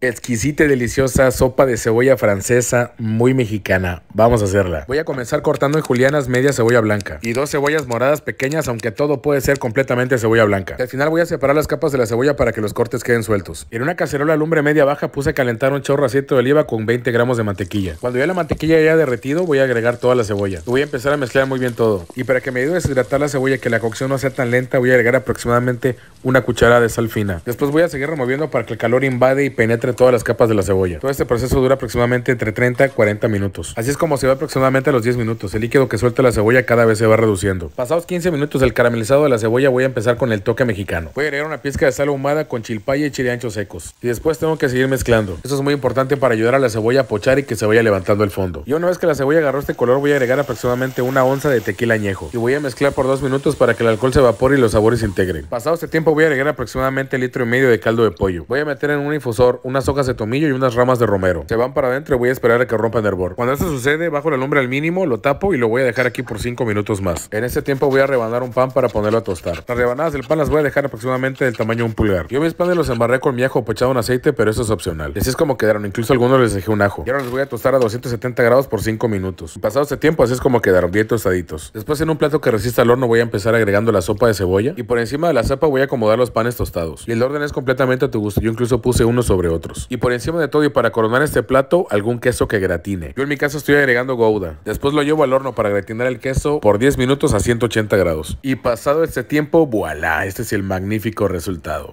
Exquisita y deliciosa sopa de cebolla francesa muy mexicana. Vamos a hacerla. Voy a comenzar cortando en julianas media cebolla blanca y dos cebollas moradas pequeñas, aunque todo puede ser completamente cebolla blanca. al final voy a separar las capas de la cebolla para que los cortes queden sueltos. En una cacerola a lumbre media baja puse a calentar un chorro aceite de oliva con 20 gramos de mantequilla. Cuando ya la mantequilla haya derretido, voy a agregar toda la cebolla. Voy a empezar a mezclar muy bien todo. Y para que me ayude a deshidratar la cebolla y que la cocción no sea tan lenta, voy a agregar aproximadamente una cucharada de sal fina. Después voy a seguir removiendo para que el calor invade y penetre todas las capas de la cebolla. Todo este proceso dura aproximadamente entre 30 y 40 minutos. Así es como se va aproximadamente a los 10 minutos. El líquido que suelta la cebolla cada vez se va reduciendo. Pasados 15 minutos del caramelizado de la cebolla voy a empezar con el toque mexicano. Voy a agregar una pizca de sal ahumada con chilpaya y chile ancho secos. Y después tengo que seguir mezclando. Esto es muy importante para ayudar a la cebolla a pochar y que se vaya levantando el fondo. Y una vez que la cebolla agarró este color voy a agregar aproximadamente una onza de tequila añejo. Y voy a mezclar por 2 minutos para que el alcohol se evapore y los sabores se integren. Pasado este tiempo voy a agregar aproximadamente litro y medio de caldo de pollo. Voy a meter en un infusor unas hojas de tomillo y unas ramas de romero. Se van para adentro y voy a esperar a que rompan el hervor. Cuando esto sucede, bajo la lumbre al mínimo, lo tapo y lo voy a dejar aquí por 5 minutos más. En este tiempo voy a rebanar un pan para ponerlo a tostar. Las rebanadas del pan las voy a dejar aproximadamente del tamaño de un pulgar. Yo mis panes los embarré con mi ajo pochado en aceite, pero eso es opcional. así es como quedaron, incluso algunos les dejé un ajo. Y ahora los voy a tostar a 270 grados por 5 minutos. pasado este tiempo, así es como quedaron, bien tostaditos. Después en un plato que resista al horno voy a empezar agregando la sopa de cebolla y por encima de la sopa voy a modar los panes tostados. Y el orden es completamente a tu gusto. Yo incluso puse unos sobre otros. Y por encima de todo y para coronar este plato, algún queso que gratine. Yo en mi caso estoy agregando gouda. Después lo llevo al horno para gratinar el queso por 10 minutos a 180 grados. Y pasado este tiempo, voilà, este es el magnífico resultado.